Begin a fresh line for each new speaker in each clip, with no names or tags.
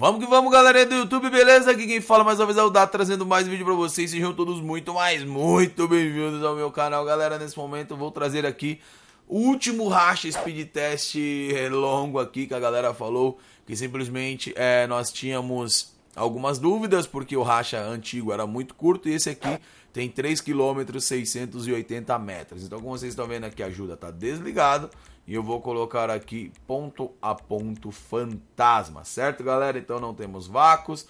Vamos que vamos, galera do YouTube, beleza? Aqui quem fala mais uma vez é o Dá, trazendo mais vídeo pra vocês. Sejam todos muito, mais muito bem-vindos ao meu canal. Galera, nesse momento eu vou trazer aqui o último racha speed test longo aqui que a galera falou. Que simplesmente é, nós tínhamos algumas dúvidas, porque o racha antigo era muito curto e esse aqui tem 3 km 680 metros. Então, como vocês estão vendo aqui, a ajuda está desligada e eu vou colocar aqui ponto a ponto fantasma, certo, galera? Então, não temos vácuos,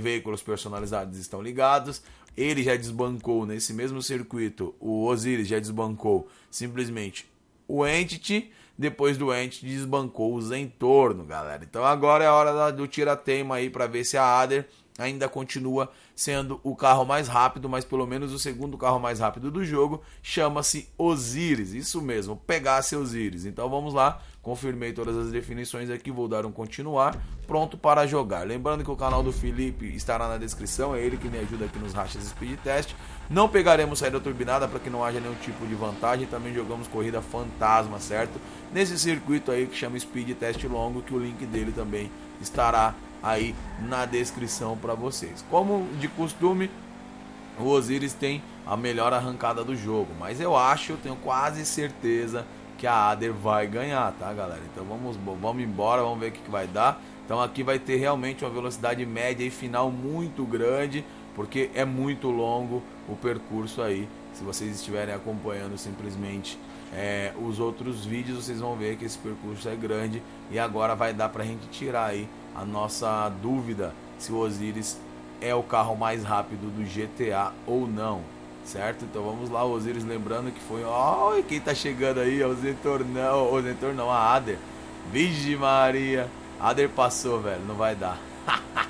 veículos personalizados estão ligados. Ele já desbancou nesse mesmo circuito, o Osiris já desbancou simplesmente o Entity, depois do Entity desbancou em torno galera. Então agora é a hora do tira aí para ver se a Ader ainda continua sendo o carro mais rápido, mas pelo menos o segundo carro mais rápido do jogo chama-se Osiris. Isso mesmo, Pegasse Osiris. Então vamos lá, confirmei todas as definições aqui, vou dar um continuar, pronto para jogar. Lembrando que o canal do Felipe estará na descrição, é ele que me ajuda aqui nos rachas Speed Test. Não pegaremos saída turbinada para que não haja nenhum tipo de vantagem, também jogamos corrida fantasma, certo? Nesse circuito aí que chama Speed Test Longo, que o link dele também estará aí na descrição para vocês. Como de costume, o Osiris tem a melhor arrancada do jogo, mas eu acho, eu tenho quase certeza que a Ader vai ganhar, tá, galera? Então vamos, vamos embora, vamos ver o que, que vai dar. Então aqui vai ter realmente uma velocidade média e final muito grande, porque é muito longo o percurso aí. Se vocês estiverem acompanhando simplesmente é, os outros vídeos, vocês vão ver que esse percurso é grande e agora vai dar pra gente tirar aí a nossa dúvida se o Osiris é o carro mais rápido do GTA ou não, certo? Então vamos lá, Osiris, lembrando que foi, ó, oh, quem tá chegando aí é o não, o não, a Ader, vigi Maria, Ader passou, velho, não vai dar.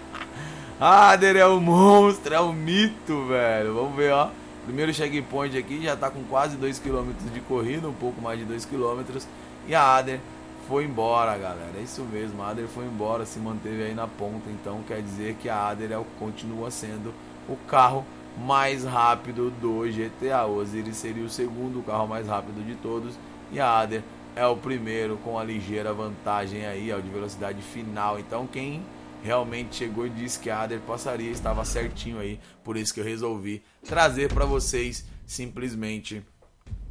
Ader é um monstro, é um mito, velho, vamos ver, ó. Primeiro checkpoint aqui já tá com quase 2km de corrida, um pouco mais de 2km. E a Ader foi embora, galera. É isso mesmo, a Ader foi embora, se manteve aí na ponta. Então quer dizer que a Ader é o, continua sendo o carro mais rápido do GTA. O Osiris seria o segundo carro mais rápido de todos e a Ader é o primeiro com a ligeira vantagem aí, ó, de velocidade final. Então quem realmente chegou e disse que a Ader passaria estava certinho aí. Por isso que eu resolvi trazer para vocês simplesmente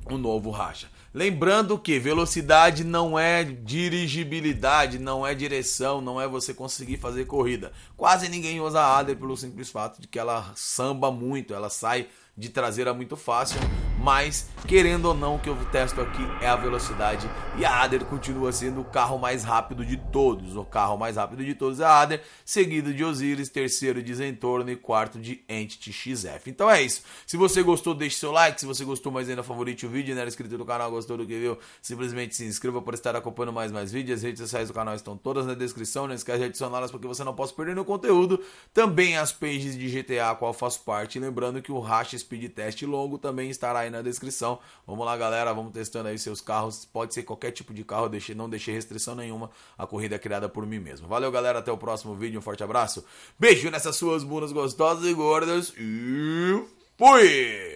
o novo racha. Lembrando que velocidade não é dirigibilidade, não é direção, não é você conseguir fazer corrida. Quase ninguém usa a Adler pelo simples fato de que ela samba muito, ela sai de traseira é muito fácil, mas querendo ou não, o que eu testo aqui é a velocidade e a Ader continua sendo o carro mais rápido de todos. O carro mais rápido de todos é a Ader, seguido de Osiris, terceiro de Zentorno e quarto de Entity XF. Então é isso. Se você gostou, deixe seu like. Se você gostou, mais ainda favorite o vídeo, não né? era inscrito no canal, gostou do que viu, simplesmente se inscreva para estar acompanhando mais mais vídeos. As redes sociais do canal estão todas na descrição. Não esqueça de adicioná-las porque você não pode perder no conteúdo. Também as pages de GTA, a qual faço parte. Lembrando que o Racha speed test longo também estará aí na descrição. Vamos lá, galera, vamos testando aí seus carros. Pode ser qualquer tipo de carro, deixei, não deixei restrição nenhuma. A corrida é criada por mim mesmo. Valeu, galera, até o próximo vídeo. Um forte abraço. Beijo nessas suas bunas gostosas e gordas e fui!